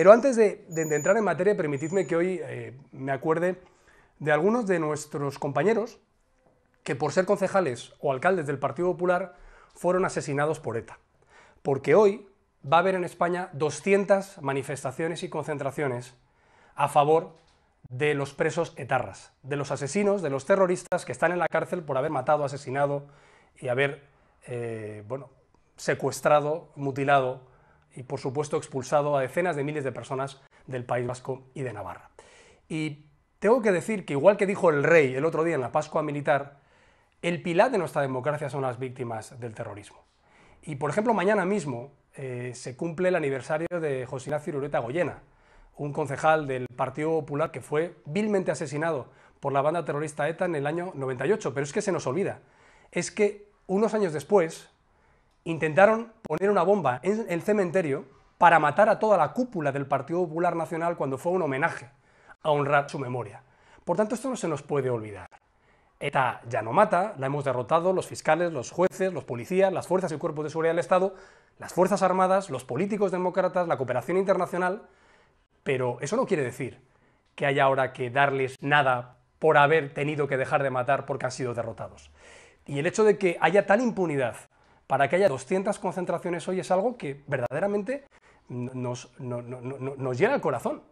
Pero antes de, entrar en materia, permitidme que hoy eh, me acuerde de algunos de nuestros compañeros que por ser concejales o alcaldes del Partido Popular fueron asesinados por ETA. Porque hoy va a haber en España 200 manifestaciones y concentraciones a favor de los presos etarras, de los asesinos, de los terroristas que están en la cárcel por haber matado, asesinado y haber eh, bueno, secuestrado, mutilado y, por supuesto, expulsado a decenas de miles de personas del País Vasco y de Navarra. Y tengo que decir que, igual que dijo el rey el otro día en la Pascua Militar, el pilar de nuestra democracia son las víctimas del terrorismo. Y, por ejemplo, mañana mismo eh, se cumple el aniversario de José Ignacio Ureta Goyena, un concejal del Partido Popular que fue vilmente asesinado por la banda terrorista ETA en el año 98. Pero es que se nos olvida. Es que unos años después, intentaron poner una bomba en el cementerio para matar a toda la cúpula del Partido Popular Nacional cuando fue un homenaje a honrar su memoria. Por tanto, esto no se nos puede olvidar. ETA ya no mata, la hemos derrotado los fiscales, los jueces, los policías, las fuerzas y cuerpos de seguridad del Estado, las fuerzas armadas, los políticos demócratas, la cooperación internacional, pero eso no quiere decir que haya ahora que darles nada por haber tenido que dejar de matar porque han sido derrotados. Y el hecho de que haya tal impunidad para que haya 200 concentraciones hoy es algo que verdaderamente nos, llena el llega al corazón.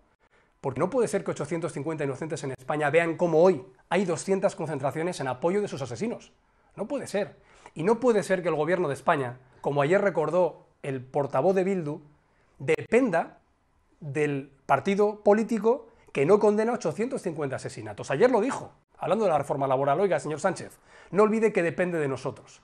Porque no puede ser que 850 inocentes en España vean cómo hoy hay 200 concentraciones en apoyo de sus asesinos. No puede ser. Y no puede ser que el gobierno de España, como ayer recordó el portavoz de Bildu, dependa del partido político que no condena 850 asesinatos. Ayer lo dijo, hablando de la reforma laboral. Oiga, señor Sánchez, no olvide que depende de nosotros.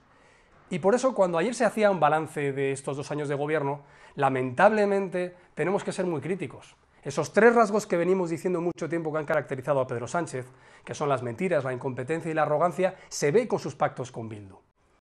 Y por eso cuando ayer se hacía un balance de estos dos años de gobierno, lamentablemente tenemos que ser muy críticos. Esos tres rasgos que venimos diciendo mucho tiempo que han caracterizado a Pedro Sánchez, que son las mentiras, la incompetencia y la arrogancia, se ve con sus pactos con Bildu.